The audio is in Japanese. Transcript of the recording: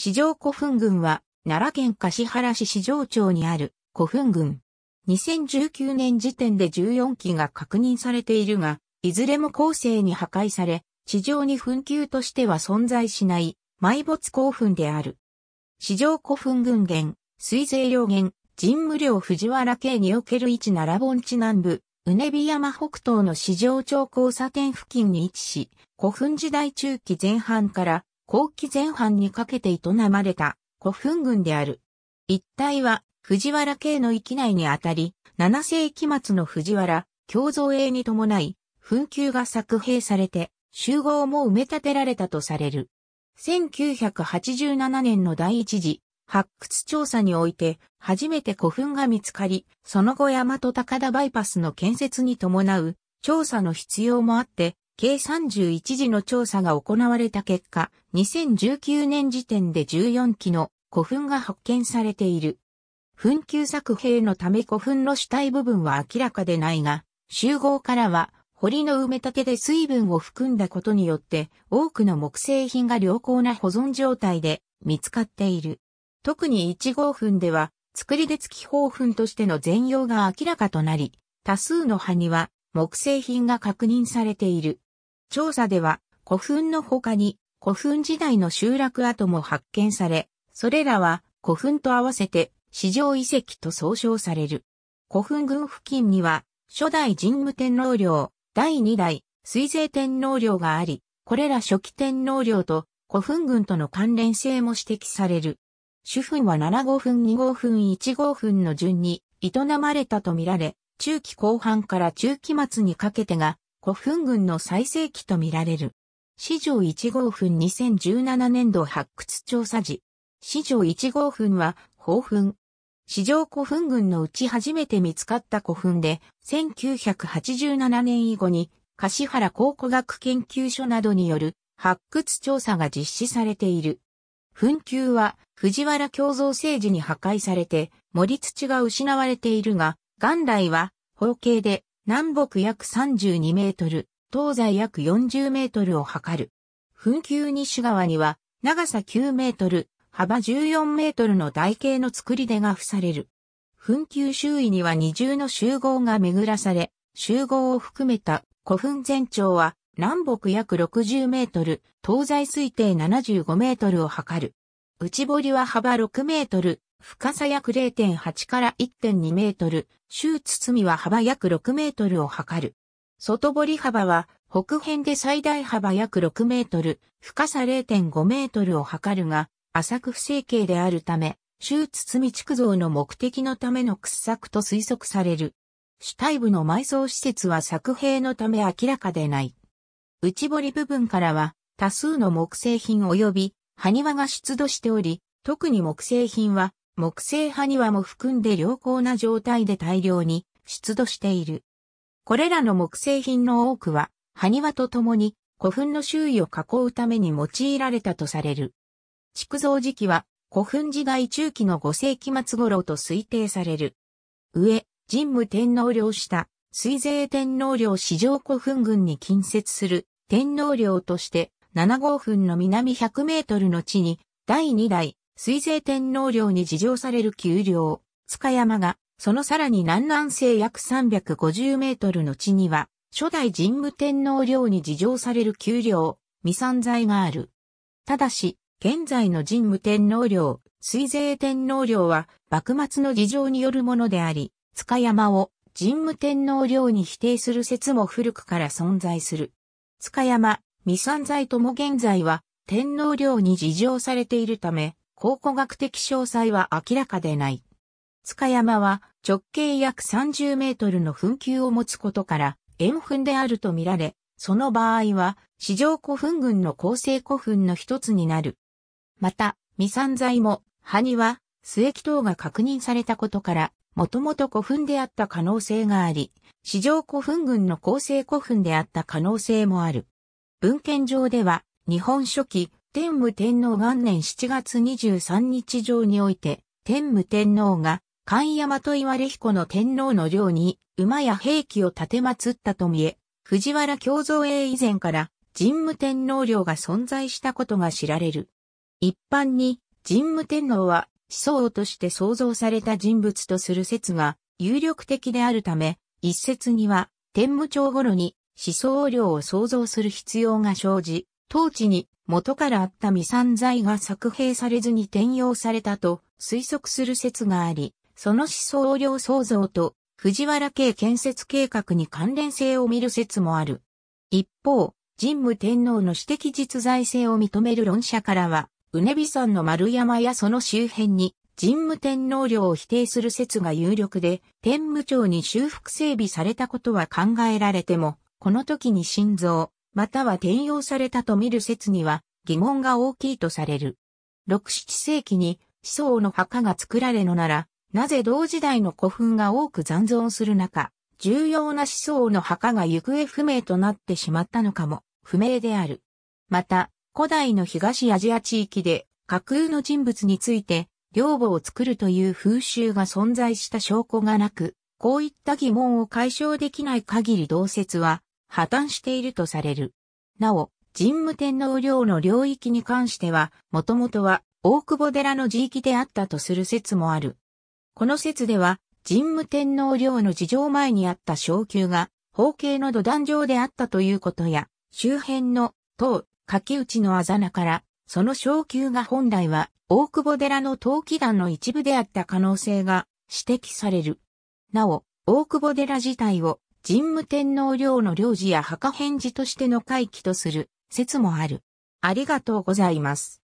四条古墳群は、奈良県橿原市四条町にある古墳群。2019年時点で14基が確認されているが、いずれも後世に破壊され、地上に墳丘としては存在しない埋没古墳である。四条古墳群源、水勢良源、神武領藤原家における位置奈良盆地南部、うねび山北東の四条町交差点付近に位置し、古墳時代中期前半から後期前半にかけて営まれた古墳群である。一帯は藤原系の域内にあたり、7世紀末の藤原、共造営に伴い、墳丘が作兵されて、集合も埋め立てられたとされる。1987年の第一次発掘調査において初めて古墳が見つかり、その後大和高田バイパスの建設に伴う調査の必要もあって計31時の調査が行われた結果、2019年時点で14基の古墳が発見されている。墳丘作兵のため古墳の主体部分は明らかでないが、集合からは堀の埋め立てで水分を含んだことによって多くの木製品が良好な保存状態で見つかっている。特に1号墳では作り出き方墳としての全容が明らかとなり、多数のには木製品が確認されている。調査では古墳の他に古墳時代の集落跡も発見され、それらは古墳と合わせて史上遺跡と総称される。古墳群付近には初代神武天皇陵、第二代水勢天皇陵があり、これら初期天皇陵と古墳群との関連性も指摘される。主墳は7号墳2号墳1号墳の順に営まれたとみられ、中期後半から中期末にかけてが古墳群の最盛期とみられる。史上1号墳2017年度発掘調査時。史上1号墳は、宝墳。史上古墳群のうち初めて見つかった古墳で、1987年以後に、柏原考古学研究所などによる発掘調査が実施されている。墳丘は藤原共造政治に破壊されて、盛り土が失われているが、元来は、方形で南北約32メートル、東西約40メートルを測る。墳丘西側には、長さ9メートル、幅14メートルの台形の作り出が付される。墳丘周囲には二重の集合が巡らされ、集合を含めた古墳全長は南北約60メートル、東西推定75メートルを測る。内堀は幅6メートル、深さ約0.8から1.2メートル、周みは幅約6メートルを測る。外堀幅は北辺で最大幅約6メートル、深さ0.5メートルを測るが、浅く不整形であるため、周み築造の目的のための掘削と推測される。主体部の埋葬施設は作兵のため明らかでない。内堀部分からは多数の木製品及び埴輪が出土しており、特に木製品は木製埴輪も含んで良好な状態で大量に出土している。これらの木製品の多くは、埴輪と共に古墳の周囲を囲うために用いられたとされる。築造時期は古墳時代中期の5世紀末頃と推定される。上、神武天皇陵下、水税天皇陵史上古墳群に近接する天皇陵として7号墳の南100メートルの地に第2代水税天皇領に事情される丘陵、塚山が、そのさらに南南西約350メートルの地には、初代神武天皇領に事情される丘陵、未散財がある。ただし、現在の神武天皇領、水税天皇領は、幕末の事情によるものであり、塚山を神武天皇領に否定する説も古くから存在する。塚山、未散財とも現在は、天皇領に事情されているため、考古学的詳細は明らかでない。塚山は直径約30メートルの墳球を持つことから、円墳であるとみられ、その場合は、四条古墳群の構成古墳の一つになる。また、未散材も、葉には、末木等が確認されたことから、もともと古墳であった可能性があり、四条古墳群の構成古墳であった可能性もある。文献上では、日本初期、天武天皇元年7月23日上において、天武天皇が、神山と岩れ彦の天皇の領に、馬や兵器を立て祀ったと見え、藤原京造営以前から、神武天皇領が存在したことが知られる。一般に、神武天皇は、思想として創造された人物とする説が、有力的であるため、一説には、天武朝頃に、思想領を創造する必要が生じ、当地に元からあった未散財が作兵されずに転用されたと推測する説があり、その思想量創造と藤原家建設計画に関連性を見る説もある。一方、神武天皇の私的実在性を認める論者からは、うねびさんの丸山やその周辺に神武天皇陵を否定する説が有力で、天武町に修復整備されたことは考えられても、この時に心臓、または転用されたと見る説には疑問が大きいとされる。6-7世紀に思想の墓が作られのなら、なぜ同時代の古墳が多く残存する中、重要な思想の墓が行方不明となってしまったのかも不明である。また、古代の東アジア地域で架空の人物について、両母を作るという風習が存在した証拠がなく、こういった疑問を解消できない限り同説は破綻しているとされる。なお、神武天皇陵の領域に関しては、もともとは大久保寺の地域であったとする説もある。この説では、神武天皇陵の事情前にあった昇級が、方形の土壇場であったということや、周辺の唐、打内のあざなから、その昇級が本来は大久保寺の陶器団の一部であった可能性が指摘される。なお、大久保寺自体を神武天皇陵の領事や墓返事としての回帰とする説もある。ありがとうございます。